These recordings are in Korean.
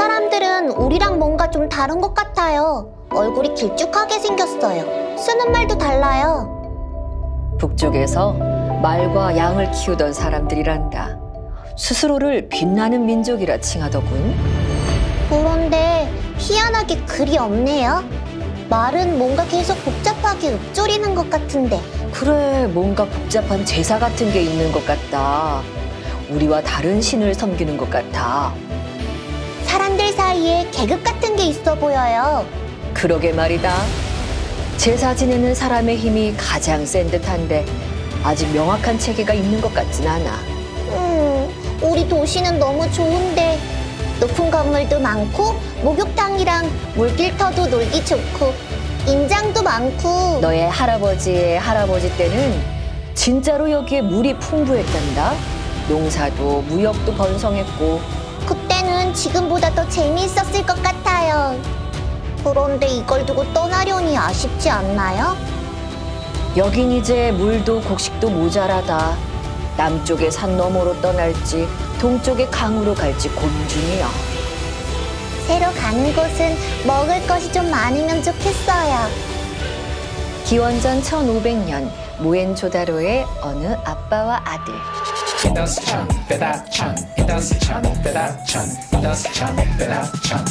사람들은 우리랑 뭔가 좀 다른 것 같아요. 얼굴이 길쭉하게 생겼어요. 쓰는 말도 달라요. 북쪽에서 말과 양을 키우던 사람들이란다. 스스로를 빛나는 민족이라 칭하더군. 그런데 희한하게 글이 없네요. 말은 뭔가 계속 복잡하게 읊조리는 것 같은데. 그래, 뭔가 복잡한 제사 같은 게 있는 것 같다. 우리와 다른 신을 섬기는 것 같아. 사이에 계급 같은 게 있어 보여요. 그러게 말이다. 제사 지내는 사람의 힘이 가장 센 듯한데 아직 명확한 체계가 있는 것 같진 않아. 음, 우리 도시는 너무 좋은데 높은 건물도 많고 목욕탕이랑 물길터도 놀기 좋고 인장도 많고 너의 할아버지의 할아버지 때는 진짜로 여기에 물이 풍부했단다. 농사도 무역도 번성했고 때면 지금보다 더 재미있었을 것 같아요. 그런데 이걸 두고 떠나려니 아쉽지 않나요? 여긴 이제 물도 곡식도 모자라다. 남쪽의 산 너머로 떠날지 동쪽의 강으로 갈지 곤 중이야. 새로 가는 곳은 먹을 것이 좀 많으면 좋겠어요. 기원전 1500년 무엔조다로의 어느 아빠와 아들. 인더스찬 배다찬 인더스찬 배다찬 인더스찬 배다찬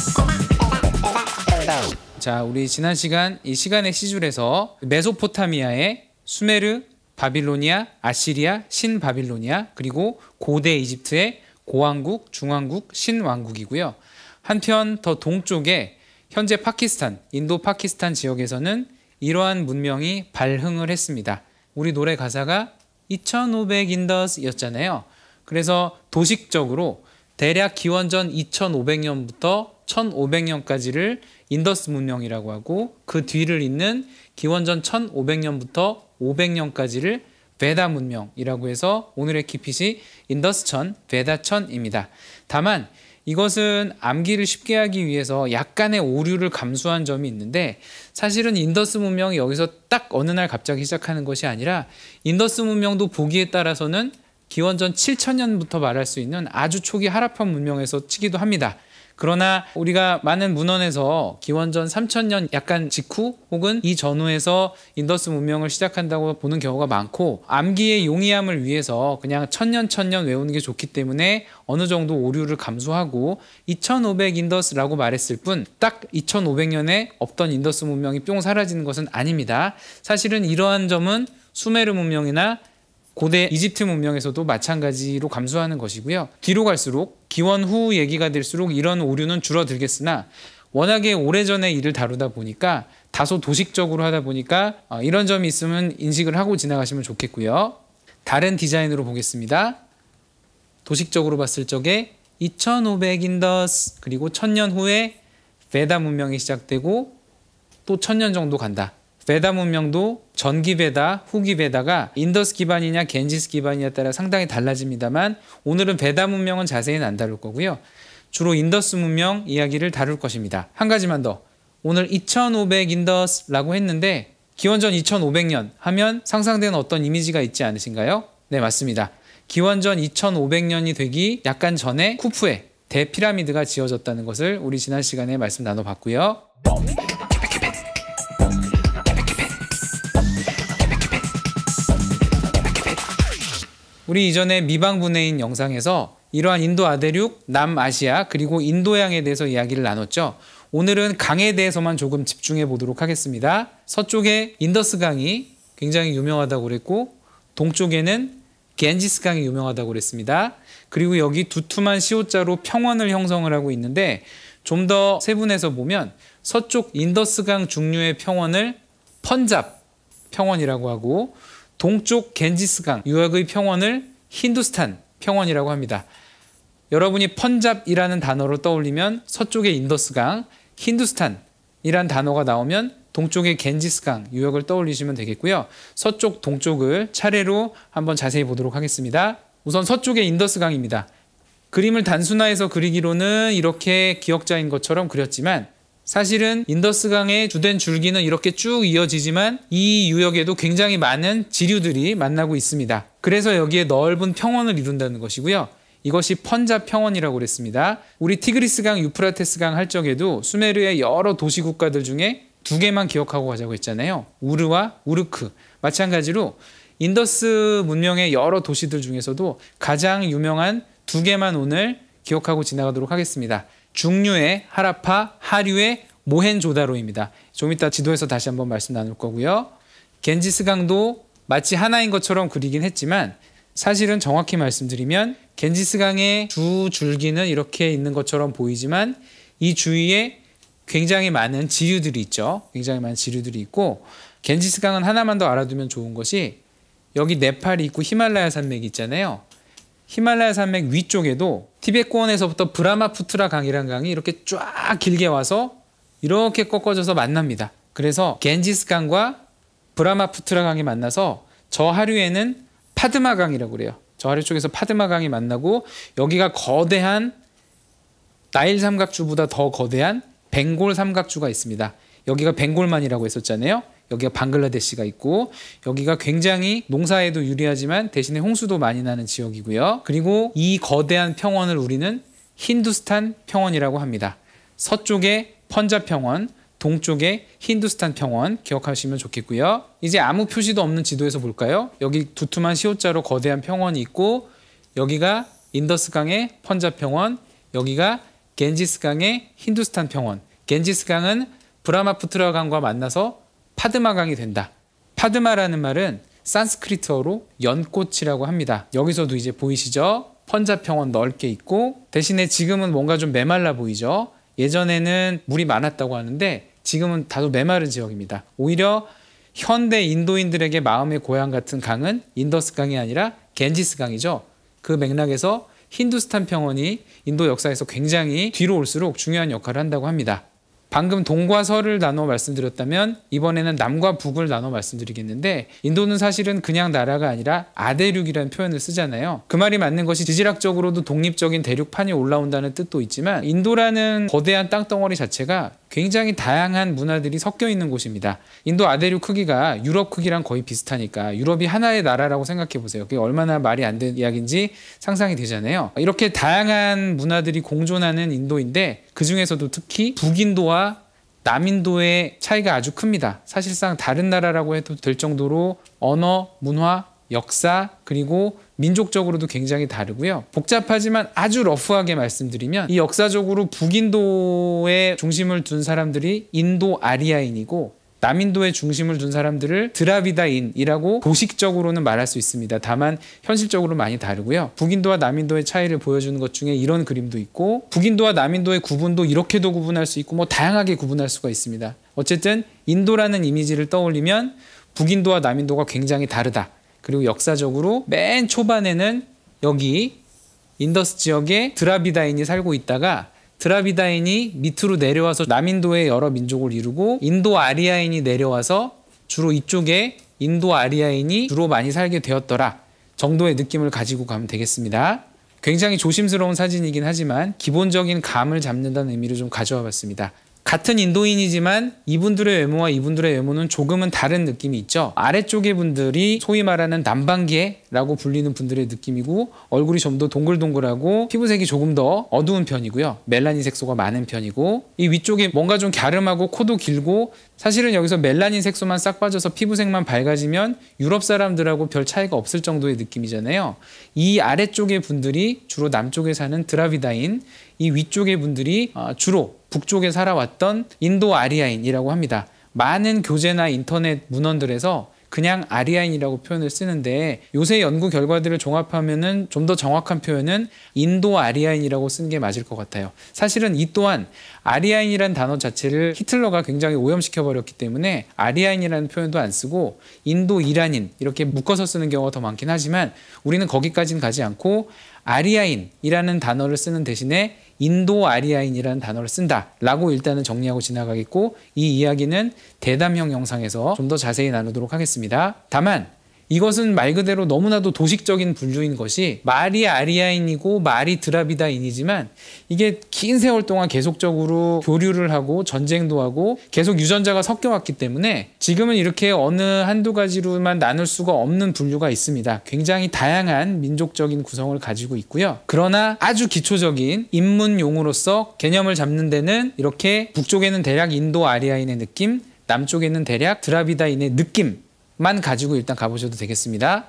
자 우리 지난 시간 이 시간의 시줄에서 메소포타미아의 수메르 바빌로니아 아시리아 신바빌로니아 그리고 고대 이집트의 고왕국 중왕국 신왕국이고요 한편 더 동쪽에 현재 파키스탄 인도 파키스탄 지역에서는 이러한 문명이 발흥을 했습니다 우리 노래 가사가 2500인더스였잖아요. 그래서 도식적으로 대략 기원전 2500년부터 1500년까지를 인더스 문명이라고 하고 그 뒤를 잇는 기원전 1500년부터 500년까지를 베다 문명이라고 해서 오늘의 키핏이 인더스천, 베다천입니다. 다만 이것은 암기를 쉽게 하기 위해서 약간의 오류를 감수한 점이 있는데 사실은 인더스 문명이 여기서 딱 어느 날 갑자기 시작하는 것이 아니라 인더스 문명도 보기에 따라서는 기원전 7천년부터 말할 수 있는 아주 초기 하라판 문명에서 치기도 합니다. 그러나 우리가 많은 문헌에서 기원전 3000년 약간 직후 혹은 이 전후에서 인더스 문명을 시작한다고 보는 경우가 많고 암기의 용이함을 위해서 그냥 천년 천년 외우는 게 좋기 때문에 어느 정도 오류를 감수하고 2500 인더스라고 말했을 뿐 딱 2500년에 없던 인더스 문명이 뿅 사라지는 것은 아닙니다. 사실은 이러한 점은 수메르 문명이나 고대 이집트 문명에서도 마찬가지로 감소하는 것이고요. 뒤로 갈수록 기원 후 얘기가 될수록 이런 오류는 줄어들겠으나 워낙에 오래전의 일을 다루다 보니까 다소 도식적으로 하다 보니까 어, 이런 점이 있으면 인식을 하고 지나가시면 좋겠고요. 다른 디자인으로 보겠습니다. 도식적으로 봤을 적에 2500인더스 그리고 1000년 후에 베다 문명이 시작되고 또 1000년 정도 간다. 베다 문명도 전기 베다, 후기 베다가 인더스 기반이냐 겐지스 기반이냐에 따라 상당히 달라집니다만 오늘은 베다 문명은 자세히는 안 다룰 거고요. 주로 인더스 문명 이야기를 다룰 것입니다. 한 가지만 더. 오늘 2500 인더스라고 했는데 기원전 2500년 하면 상상되는 어떤 이미지가 있지 않으신가요? 네, 맞습니다. 기원전 2500년이 되기 약간 전에 쿠프에 대피라미드가 지어졌다는 것을 우리 지난 시간에 말씀 나눠봤고요. 우리 이전에 미방분해인 영상에서 이러한 인도 아대륙, 남아시아 그리고 인도양에 대해서 이야기를 나눴죠. 오늘은 강에 대해서만 조금 집중해 보도록 하겠습니다. 서쪽에 인더스 강이 굉장히 유명하다고 그랬고 동쪽에는 겐지스 강이 유명하다고 그랬습니다. 그리고 여기 두툼한 시옷자로 평원을 형성을 하고 있는데 좀 더 세분해서 보면 서쪽 인더스강 중류의 평원을 펀잡 평원이라고 하고 동쪽 겐지스강 유역의 평원을 힌두스탄 평원이라고 합니다. 여러분이 펀잡이라는 단어로 떠올리면 서쪽의 인더스강, 힌두스탄이란 단어가 나오면 동쪽의 겐지스강 유역을 떠올리시면 되겠고요. 서쪽, 동쪽을 차례로 한번 자세히 보도록 하겠습니다. 우선 서쪽의 인더스강입니다. 그림을 단순화해서 그리기로는 이렇게 기억자인 것처럼 그렸지만 사실은 인더스강의 주된 줄기는 이렇게 쭉 이어지지만 이 유역에도 굉장히 많은 지류들이 만나고 있습니다. 그래서 여기에 넓은 평원을 이룬다는 것이고요. 이것이 펀자 평원이라고 그랬습니다. 우리 티그리스강, 유프라테스강 할 적에도 수메르의 여러 도시 국가들 중에 두 개만 기억하고 가자고 했잖아요. 우르와 우르크. 마찬가지로 인더스 문명의 여러 도시들 중에서도 가장 유명한 두 개만 오늘 기억하고 지나가도록 하겠습니다. 중류의 하라파, 하류의 모헨조다로입니다. 좀 이따 지도에서 다시 한번 말씀 나눌 거고요. 겐지스 강도 마치 하나인 것처럼 그리긴 했지만 사실은 정확히 말씀드리면 겐지스 강의 주 줄기는 이렇게 있는 것처럼 보이지만 이 주위에 굉장히 많은 지류들이 있죠. 굉장히 많은 지류들이 있고 겐지스 강은 하나만 더 알아두면 좋은 것이 여기 네팔이 있고 히말라야 산맥이 있잖아요. 히말라야 산맥 위쪽에도 티벳트권에서부터 브라마푸트라 강이란 강이 이렇게 쫙 길게 와서 이렇게 꺾어져서 만납니다. 그래서 겐지스강과 브라마푸트라 강이 만나서 저 하류에는 파드마 강이라고 그래요. 저 하류 쪽에서 파드마 강이 만나고 여기가 거대한 나일 삼각주보다 더 거대한 벵골 삼각주가 있습니다. 여기가 벵골만이라고 했었잖아요. 여기가 방글라데시가 있고 여기가 굉장히 농사에도 유리하지만 대신에 홍수도 많이 나는 지역이고요. 그리고 이 거대한 평원을 우리는 힌두스탄 평원이라고 합니다. 서쪽에 펀자 평원, 동쪽에 힌두스탄 평원 기억하시면 좋겠고요. 이제 아무 표시도 없는 지도에서 볼까요? 여기 두툼한 시옷자로 거대한 평원이 있고 여기가 인더스강의 펀자 평원, 여기가 겐지스강의 힌두스탄 평원. 겐지스강은 브라마푸트라 강과 만나서 파드마강이 된다. 파드마라는 말은 산스크리트어로 연꽃이라고 합니다. 여기서도 이제 보이시죠? 펀자평원 넓게 있고 대신에 지금은 뭔가 좀 메말라 보이죠? 예전에는 물이 많았다고 하는데 지금은 다소 메마른 지역입니다. 오히려 현대 인도인들에게 마음의 고향 같은 강은 인더스 강이 아니라 겐지스 강이죠. 그 맥락에서 힌두스탄 평원이 인도 역사에서 굉장히 뒤로 올수록 중요한 역할을 한다고 합니다. 방금 동과 서를 나눠 말씀드렸다면 이번에는 남과 북을 나눠 말씀드리겠는데 인도는 사실은 그냥 나라가 아니라 아대륙이라는 표현을 쓰잖아요. 그 말이 맞는 것이 지질학적으로도 독립적인 대륙판이 올라온다는 뜻도 있지만 인도라는 거대한 땅덩어리 자체가 굉장히 다양한 문화들이 섞여 있는 곳입니다. 인도 아대륙 크기가 유럽 크기랑 거의 비슷하니까 유럽이 하나의 나라라고 생각해 보세요. 그게 얼마나 말이 안 되는 이야기인지 상상이 되잖아요. 이렇게 다양한 문화들이 공존하는 인도인데 그 중에서도 특히 북인도와 남인도의 차이가 아주 큽니다. 사실상 다른 나라라고 해도 될 정도로 언어, 문화, 역사, 그리고 민족적으로도 굉장히 다르고요. 복잡하지만 아주 러프하게 말씀드리면 이 역사적으로 북인도에 중심을 둔 사람들이 인도 아리아인이고 남인도에 중심을 둔 사람들을 드라비다인이라고 도식적으로는 말할 수 있습니다. 다만 현실적으로 많이 다르고요. 북인도와 남인도의 차이를 보여주는 것 중에 이런 그림도 있고 북인도와 남인도의 구분도 이렇게도 구분할 수 있고 뭐 다양하게 구분할 수가 있습니다. 어쨌든 인도라는 이미지를 떠올리면 북인도와 남인도가 굉장히 다르다. 그리고 역사적으로 맨 초반에는 여기 인더스 지역에 드라비다인이 살고 있다가 드라비다인이 밑으로 내려와서 남인도의 여러 민족을 이루고 인도 아리아인이 내려와서 주로 이쪽에 인도 아리아인이 주로 많이 살게 되었더라 정도의 느낌을 가지고 가면 되겠습니다. 굉장히 조심스러운 사진이긴 하지만 기본적인 감을 잡는다는 의미를좀 가져와 봤습니다. 같은 인도인이지만 이분들의 외모와 이분들의 외모는 조금은 다른 느낌이 있죠. 아래쪽의 분들이 소위 말하는 남방계라고 불리는 분들의 느낌이고 얼굴이 좀 더 동글동글하고 피부색이 조금 더 어두운 편이고요. 멜라닌 색소가 많은 편이고 이 위쪽에 뭔가 좀 갸름하고 코도 길고 사실은 여기서 멜라닌 색소만 싹 빠져서 피부색만 밝아지면 유럽 사람들하고 별 차이가 없을 정도의 느낌이잖아요. 이 아래쪽의 분들이 주로 남쪽에 사는 드라비다인 이 위쪽의 분들이 아, 주로 북쪽에 살아왔던 인도 아리아인이라고 합니다. 많은 교재나 인터넷 문헌들에서 그냥 아리아인이라고 표현을 쓰는데 요새 연구 결과들을 종합하면좀 더 정확한 표현은 인도 아리아인이라고 쓰는 게 맞을 것 같아요. 사실은 이 또한 아리아인이란 단어 자체를 히틀러가 굉장히 오염시켜 버렸기 때문에 아리아인이라는 표현도 안 쓰고 인도 이란인 이렇게 묶어서 쓰는 경우가 더 많긴 하지만 우리는 거기까지는 가지 않고 아리아인이라는 단어를 쓰는 대신에 인도 아리아인이라는 단어를 쓴다라고 일단은 정리하고 지나가겠고 이 이야기는 대담형 영상에서 좀 더 자세히 나누도록 하겠습니다. 다만 이것은 말 그대로 너무나도 도식적인 분류인 것이 말이 아리아인이고 말이 드라비다인이지만 이게 긴 세월 동안 계속적으로 교류를 하고 전쟁도 하고 계속 유전자가 섞여왔기 때문에 지금은 이렇게 어느 한두 가지로만 나눌 수가 없는 분류가 있습니다. 굉장히 다양한 민족적인 구성을 가지고 있고요. 그러나 아주 기초적인 인문 용으로서 개념을 잡는 데는 이렇게 북쪽에는 대략 인도 아리아인의 느낌, 남쪽에는 대략 드라비다인의 느낌 만 가지고 일단 가보셔도 되겠습니다.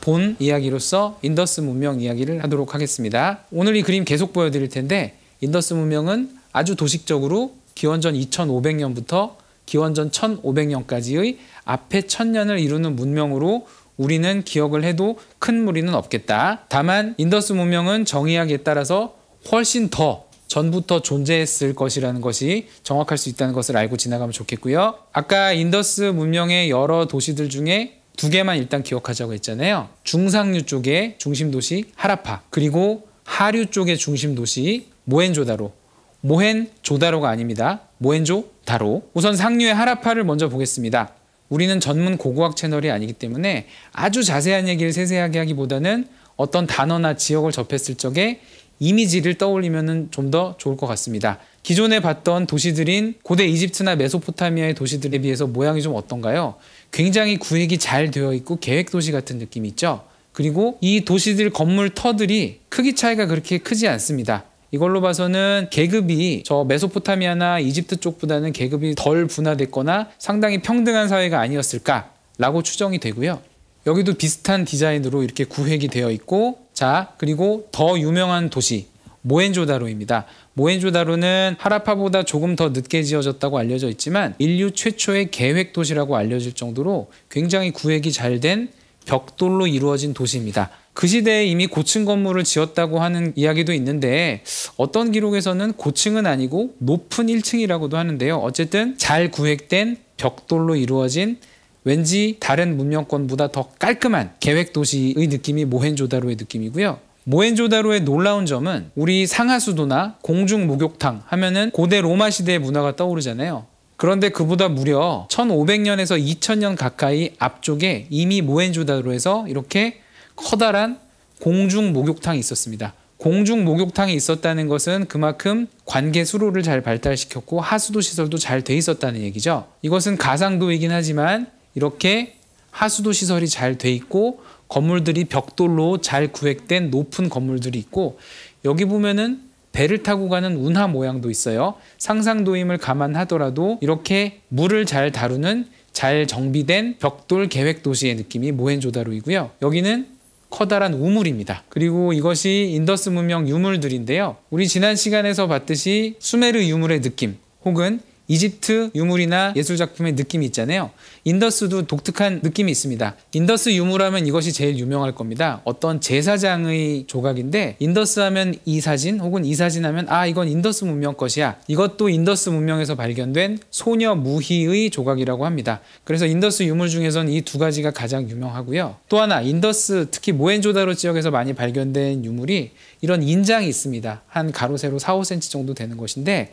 본 이야기로서 인더스 문명 이야기를 하도록 하겠습니다. 오늘 이 그림 계속 보여드릴 텐데 인더스 문명은 아주 도식적으로 기원전 2500년부터 기원전 1500년까지의 앞에 천년을 이루는 문명으로 우리는 기억을 해도 큰 무리는 없겠다. 다만 인더스 문명은 정의학에 따라서 훨씬 더 전부터 존재했을 것이라는 것이 정확할 수 있다는 것을 알고 지나가면 좋겠고요. 아까 인더스 문명의 여러 도시들 중에 두 개만 일단 기억하자고 했잖아요. 중상류 쪽의 중심 도시 하라파 그리고 하류 쪽의 중심 도시 모헨조다로 모헨조다로가 아닙니다. 모헨조다로 우선 상류의 하라파를 먼저 보겠습니다. 우리는 전문 고고학 채널이 아니기 때문에 아주 자세한 얘기를 세세하게 하기보다는 어떤 단어나 지역을 접했을 적에 이미지를 떠올리면 좀 더 좋을 것 같습니다. 기존에 봤던 도시들인 고대 이집트나 메소포타미아의 도시들에 비해서 모양이 좀 어떤가요? 굉장히 구획이 잘 되어 있고 계획 도시 같은 느낌이 있죠. 그리고 이 도시들 건물 터들이 크기 차이가 그렇게 크지 않습니다. 이걸로 봐서는 계급이 저 메소포타미아나 이집트 쪽보다는 계급이 덜 분화됐거나 상당히 평등한 사회가 아니었을까라고 추정이 되고요. 여기도 비슷한 디자인으로 이렇게 구획이 되어 있고 자 그리고 더 유명한 도시 모헨조다로입니다. 모헨조다로는 하라파보다 조금 더 늦게 지어졌다고 알려져 있지만 인류 최초의 계획 도시라고 알려질 정도로 굉장히 구획이 잘 된 벽돌로 이루어진 도시입니다. 그 시대에 이미 고층 건물을 지었다고 하는 이야기도 있는데 어떤 기록에서는 고층은 아니고 높은 1층이라고도 하는데요. 어쨌든 잘 구획된 벽돌로 이루어진 왠지 다른 문명권보다 더 깔끔한 계획 도시의 느낌이 모헨조다로의 느낌이고요. 모헨조다로의 놀라운 점은 우리 상하수도나 공중 목욕탕 하면은 고대 로마 시대의 문화가 떠오르잖아요. 그런데 그보다 무려 1500년에서 2000년 가까이 앞쪽에 이미 모헨조다로에서 이렇게 커다란 공중 목욕탕이 있었습니다. 공중 목욕탕이 있었다는 것은 그만큼 관계 수로를 잘 발달시켰고 하수도 시설도 잘 돼 있었다는 얘기죠. 이것은 가상도이긴 하지만 이렇게 하수도 시설이 잘 돼 있고 건물들이 벽돌로 잘 구획된 높은 건물들이 있고 여기 보면은 배를 타고 가는 운하 모양도 있어요. 상상도임을 감안하더라도 이렇게 물을 잘 다루는 잘 정비된 벽돌 계획 도시의 느낌이 모헨조다로이고요. 여기는 커다란 우물입니다. 그리고 이것이 인더스 문명 유물들인데요. 우리 지난 시간에서 봤듯이 수메르 유물의 느낌 혹은 이집트 유물이나 예술 작품의 느낌이 있잖아요. 인더스도 독특한 느낌이 있습니다. 인더스 유물하면 이것이 제일 유명할 겁니다. 어떤 제사장의 조각인데 인더스 하면 이 사진 혹은 이 사진 하면 아 이건 인더스 문명 것이야. 이것도 인더스 문명에서 발견된 소녀 무희의 조각이라고 합니다. 그래서 인더스 유물 중에선 이 두 가지가 가장 유명하고요. 또 하나 인더스 특히 모헨조다로 지역에서 많이 발견된 유물이 이런 인장이 있습니다. 한 가로 세로 4, 5cm 정도 되는 것인데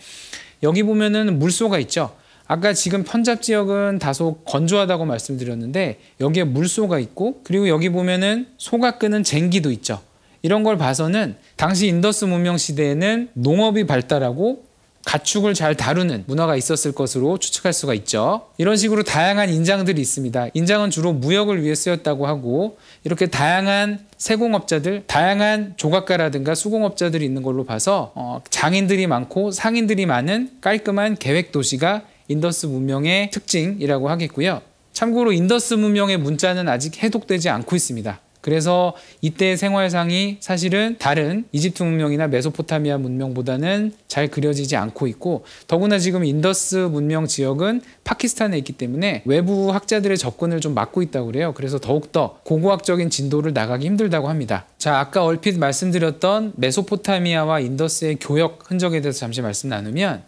여기 보면은 물소가 있죠. 아까 지금 편잡 지역은 다소 건조하다고 말씀드렸는데 여기에 물소가 있고 그리고 여기 보면은 소가 끄는 쟁기도 있죠. 이런 걸 봐서는 당시 인더스 문명 시대에는 농업이 발달하고 가축을 잘 다루는 문화가 있었을 것으로 추측할 수가 있죠. 이런 식으로 다양한 인장들이 있습니다. 인장은 주로 무역을 위해 쓰였다고 하고 이렇게 다양한 세공업자들, 다양한 조각가라든가 수공업자들이 있는 걸로 봐서 어, 장인들이 많고 상인들이 많은 깔끔한 계획 도시가 인더스 문명의 특징이라고 하겠고요. 참고로 인더스 문명의 문자는 아직 해독되지 않고 있습니다. 그래서 이때 생활상이 사실은 다른 이집트 문명이나 메소포타미아 문명보다는 잘 그려지지 않고 있고 더구나 지금 인더스 문명 지역은 파키스탄에 있기 때문에 외부 학자들의 접근을 좀 막고 있다고 그래요. 그래서 더욱더 고고학적인 진도를 나가기 힘들다고 합니다. 자, 아까 얼핏 말씀드렸던 메소포타미아와 인더스의 교역 흔적에 대해서 잠시 말씀 나누면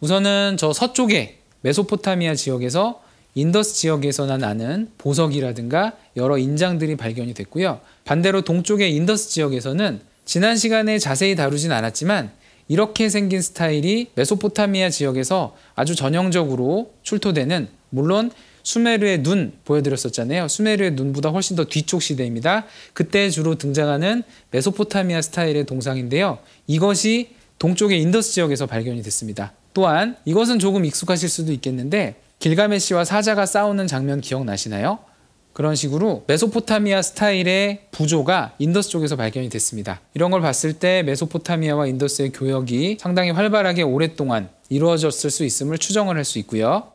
우선은 저 서쪽에 메소포타미아 지역에서 인더스 지역에서나 나는 보석이라든가 여러 인장들이 발견이 됐고요. 반대로 동쪽의 인더스 지역에서는 지난 시간에 자세히 다루진 않았지만 이렇게 생긴 스타일이 메소포타미아 지역에서 아주 전형적으로 출토되는 물론 수메르의 눈 보여드렸었잖아요. 수메르의 눈보다 훨씬 더 뒤쪽 시대입니다. 그때 주로 등장하는 메소포타미아 스타일의 동상인데요. 이것이 동쪽의 인더스 지역에서 발견이 됐습니다. 또한 이것은 조금 익숙하실 수도 있겠는데 길가메시와 사자가 싸우는 장면 기억나시나요? 그런 식으로 메소포타미아 스타일의 부조가 인더스 쪽에서 발견이 됐습니다. 이런 걸 봤을 때 메소포타미아와 인더스의 교역이 상당히 활발하게 오랫동안 이루어졌을 수 있음을 추정을 할 수 있고요.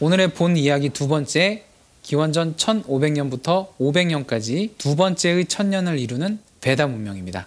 오늘의 본 이야기 두 번째 기원전 1500년부터 500년까지 두 번째의 천년을 이루는 베다 문명입니다.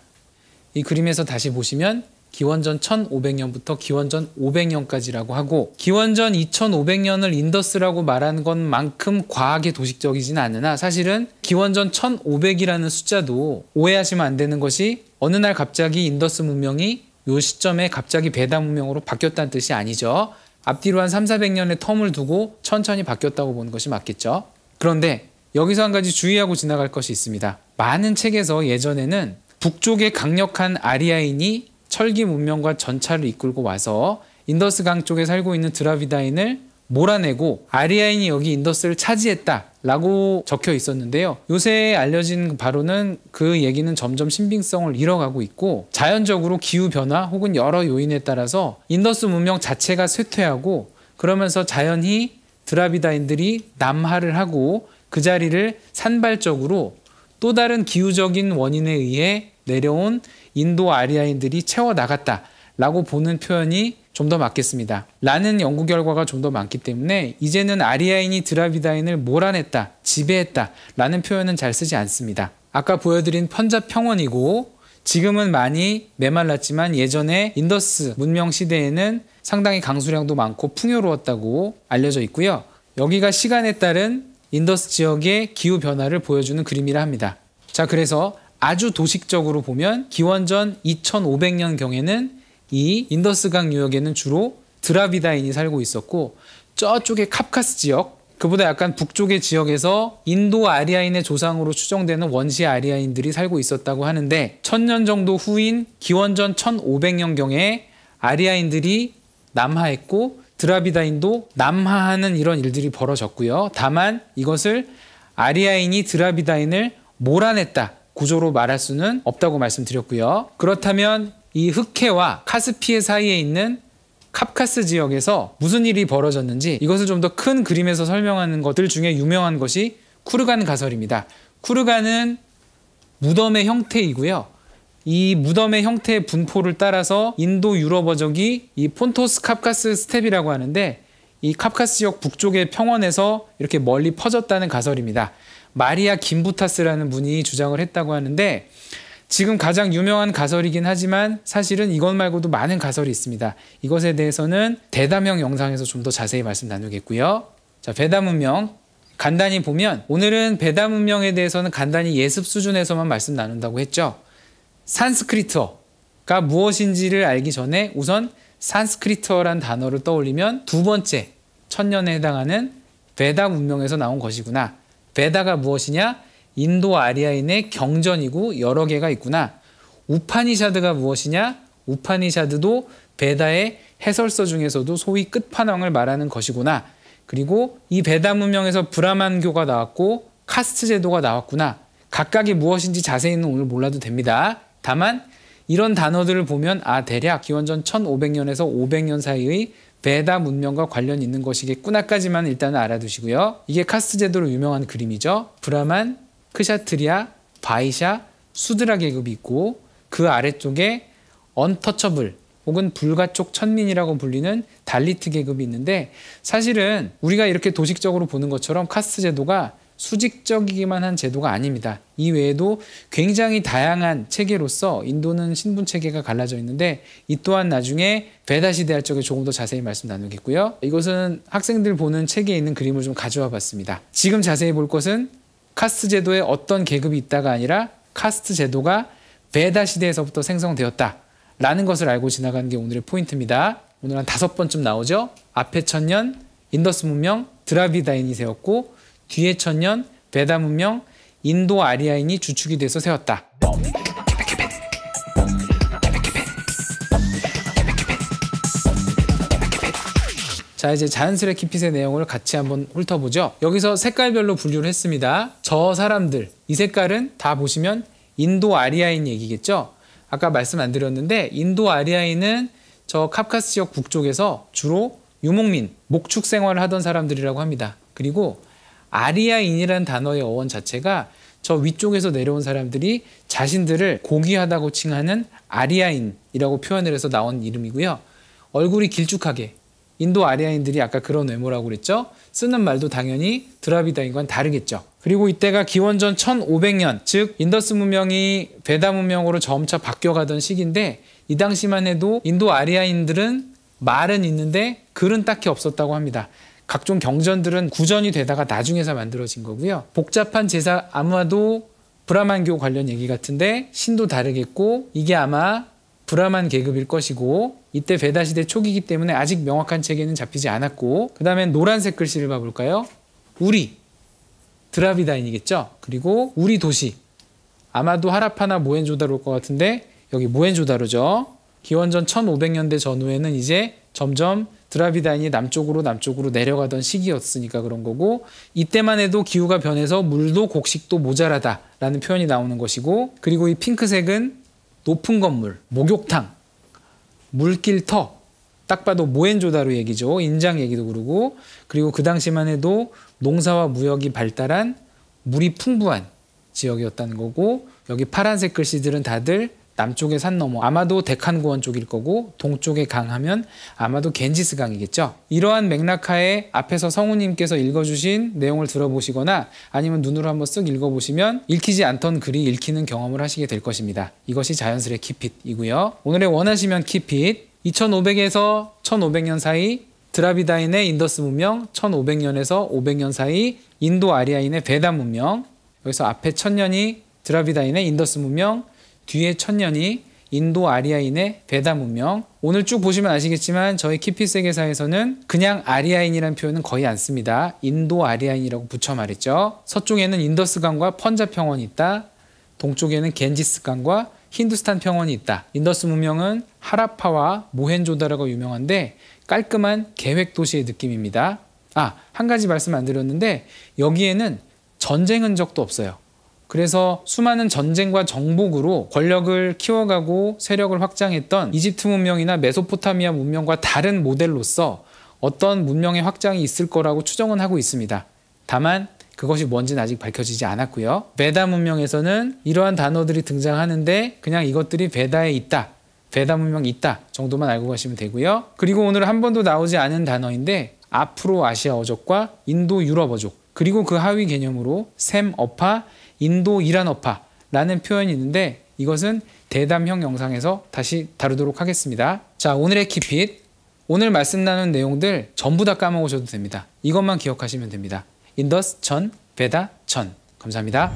이 그림에서 다시 보시면 기원전 1500년부터 기원전 500년까지라고 하고 기원전 2500년을 인더스라고 말한 것만큼 과하게 도식적이진 않으나 사실은 기원전 1500이라는 숫자도 오해하시면 안 되는 것이 어느 날 갑자기 인더스 문명이 요 시점에 갑자기 베다 문명으로 바뀌었다는 뜻이 아니죠. 앞뒤로 한 3, 400년의 텀을 두고 천천히 바뀌었다고 보는 것이 맞겠죠. 그런데 여기서 한 가지 주의하고 지나갈 것이 있습니다. 많은 책에서 예전에는 북쪽의 강력한 아리아인이 철기 문명과 전차를 이끌고 와서 인더스강 쪽에 살고 있는 드라비다인을 몰아내고 아리아인이 여기 인더스를 차지했다라고 적혀 있었는데요. 요새 알려진 바로는 그 얘기는 점점 신빙성을 잃어가고 있고 자연적으로 기후 변화 혹은 여러 요인에 따라서 인더스 문명 자체가 쇠퇴하고 그러면서 자연히 드라비다인들이 남하를 하고 그 자리를 산발적으로 또 다른 기후적인 원인에 의해 내려온 인도 아리아인들이 채워 나갔다라고 보는 표현이 좀 더 맞겠습니다. 라는 연구 결과가 좀 더 많기 때문에 이제는 아리아인이 드라비다인을 몰아냈다, 지배했다 라는 표현은 잘 쓰지 않습니다. 아까 보여드린 편자 평원이고 지금은 많이 메말랐지만 예전에 인더스 문명 시대에는 상당히 강수량도 많고 풍요로웠다고 알려져 있고요. 여기가 시간에 따른 인더스 지역의 기후 변화를 보여주는 그림이라 합니다. 자, 그래서 아주 도식적으로 보면 기원전 2500년 경에는 이 인더스강 유역에는 주로 드라비다인이 살고 있었고 저쪽에 프카스 지역 그보다 약간 북쪽의 지역에서 인도 아리아인의 조상으로 추정되는 원시 아리아인들이 살고 있었다고 하는데 천년 정도 후인 기원전 1500년경에 아리아인들이 남하했고 드라비다인도 남하하는 이런 일들이 벌어졌고요. 다만 이것을 아리아인이 드라비다인을 몰아냈다. 구조로 말할 수는 없다고 말씀드렸고요. 그렇다면 이 흑해와 카스피해 사이에 있는 카프카스 지역에서 무슨 일이 벌어졌는지 이것을 좀 더 큰 그림에서 설명하는 것들 중에 유명한 것이 쿠르간 가설입니다. 쿠르간은 무덤의 형태이고요. 이 무덤의 형태의 분포를 따라서 인도 유럽어적이 이 폰토스 카프카스 스텝이라고 하는데 이카프카스 지역 북쪽의 평원에서 이렇게 멀리 퍼졌다는 가설입니다. 마리아 김부타스라는 분이 주장을 했다고 하는데 지금 가장 유명한 가설이긴 하지만 사실은 이것 말고도 많은 가설이 있습니다. 이것에 대해서는 대담형 영상에서 좀 더 자세히 말씀 나누겠고요. 자, 배다 문명 간단히 보면 오늘은 배다 문명에 대해서는 간단히 예습 수준에서만 말씀 나눈다고 했죠. 산스크리트어가 무엇인지를 알기 전에 우선 산스크리트어란 단어를 떠올리면 두 번째 천년에 해당하는 배다 문명에서 나온 것이구나 베다가 무엇이냐? 인도 아리아인의 경전이고 여러 개가 있구나. 우파니샤드가 무엇이냐? 우파니샤드도 베다의 해설서 중에서도 소위 끝판왕을 말하는 것이구나. 그리고 이 베다 문명에서 브라만교가 나왔고 카스트 제도가 나왔구나. 각각이 무엇인지 자세히는 오늘 몰라도 됩니다. 다만 이런 단어들을 보면 아 대략 기원전 1500년에서 500년 사이의 베다 문명과 관련 있는 것이겠구나까지만 일단은 알아두시고요. 이게 카스트 제도로 유명한 그림이죠. 브라만, 크샤트리아, 바이샤, 수드라 계급이 있고 그 아래쪽에 언터처블 혹은 불가촉 천민이라고 불리는 달리트 계급이 있는데 사실은 우리가 이렇게 도식적으로 보는 것처럼 카스트 제도가 수직적이기만 한 제도가 아닙니다. 이 외에도 굉장히 다양한 체계로서 인도는 신분 체계가 갈라져 있는데 이 또한 나중에 베다시대 할 적에 조금 더 자세히 말씀 나누겠고요. 이것은 학생들 보는 책에 있는 그림을 좀 가져와 봤습니다. 지금 자세히 볼 것은 카스트 제도에 어떤 계급이 있다가 아니라 카스트 제도가 베다 시대에서부터 생성되었다. 라는 것을 알고 지나가는 게 오늘의 포인트입니다. 오늘 한 다섯 번쯤 나오죠? 앞에 천년, 인더스 문명, 드라비다인이 세웠고 뒤에 천년 베다 문명 인도 아리아인이 주축이 돼서 세웠다. 자 이제 자연스레 키핏의 내용을 같이 한번 훑어보죠. 여기서 색깔별로 분류를 했습니다. 저 사람들 이 색깔은 다 보시면 인도 아리아인 얘기겠죠. 아까 말씀 안 드렸는데 인도 아리아인은 저 카프카스 지역 북쪽에서 주로 유목민, 목축 생활을 하던 사람들이라고 합니다. 그리고 아리아인이란 단어의 어원 자체가 저 위쪽에서 내려온 사람들이 자신들을 고귀하다고 칭하는 아리아인이라고 표현을 해서 나온 이름이고요. 얼굴이 길쭉하게 인도 아리아인들이 아까 그런 외모라고 그랬죠. 쓰는 말도 당연히 드라비다인과는 다르겠죠. 그리고 이때가 기원전 1500년, 즉 인더스 문명이 베다 문명으로 점차 바뀌어가던 시기인데 이 당시만 해도 인도 아리아인들은 말은 있는데 글은 딱히 없었다고 합니다. 각종 경전들은 구전이 되다가 나중에서 만들어진 거고요. 복잡한 제사 아마도 브라만교 관련 얘기 같은데 신도 다르겠고 이게 아마 브라만 계급일 것이고 이때 베다시대 초기이기 때문에 아직 명확한 체계는 잡히지 않았고 그다음에 노란색 글씨를 봐볼까요? 우리 드라비다인이겠죠? 그리고 우리 도시 아마도 하라파나 모헨조다로일 것 같은데 여기 모헨조다로죠. 기원전 1500년대 전후에는 이제 점점 드라비다인이 남쪽으로 남쪽으로 내려가던 시기였으니까 그런 거고 이때만 해도 기후가 변해서 물도 곡식도 모자라다라는 표현이 나오는 것이고 그리고 이 핑크색은 높은 건물, 목욕탕, 물길터 딱 봐도 모헨조다로 얘기죠. 인장 얘기도 그러고 그리고 그 당시만 해도 농사와 무역이 발달한 물이 풍부한 지역이었다는 거고 여기 파란색 글씨들은 다들 남쪽의 산 너머 아마도 데칸고원 쪽일 거고 동쪽의 강하면 아마도 겐지스 강이겠죠. 이러한 맥락하에 앞에서 성우님께서 읽어주신 내용을 들어보시거나 아니면 눈으로 한번 쓱 읽어보시면 읽히지 않던 글이 읽히는 경험을 하시게 될 것입니다. 이것이 자연스레 키핏이고요. 오늘의 원하시면 키핏 2500에서 1500년 사이 드라비다인의 인더스 문명 1500년에서 500년 사이 인도 아리아인의 베다 문명 여기서 앞에 1000년이 드라비다인의 인더스 문명 뒤에 천년이 인도 아리아인의 베다 문명. 오늘 쭉 보시면 아시겠지만 저희 키피 세계사에서는 그냥 아리아인이라는 표현은 거의 안 씁니다. 인도 아리아인이라고 붙여 말했죠. 서쪽에는 인더스강과 펀자 평원이 있다. 동쪽에는 겐지스강과 힌두스탄 평원이 있다. 인더스 문명은 하라파와 모헨조다라고 유명한데 깔끔한 계획 도시의 느낌입니다. 아, 한 가지 말씀 안 드렸는데 여기에는 전쟁 흔적도 없어요. 그래서 수많은 전쟁과 정복으로 권력을 키워가고 세력을 확장했던 이집트 문명이나 메소포타미아 문명과 다른 모델로서 어떤 문명의 확장이 있을 거라고 추정은 하고 있습니다. 다만 그것이 뭔지는 아직 밝혀지지 않았고요. 베다 문명에서는 이러한 단어들이 등장하는데 그냥 이것들이 베다에 있다. 베다 문명 있다 정도만 알고 가시면 되고요. 그리고 오늘 한 번도 나오지 않은 단어인데 앞으로 아시아 어족과 인도 유럽 어족 그리고 그 하위 개념으로 샘 어파, 인도 이란어파라는 표현이 있는데 이것은 대담형 영상에서 다시 다루도록 하겠습니다. 자, 오늘의 키핏. 오늘 말씀 나눈 내용들 전부 다 까먹으셔도 됩니다. 이것만 기억하시면 됩니다. 인더스 천, 베다 천. 감사합니다.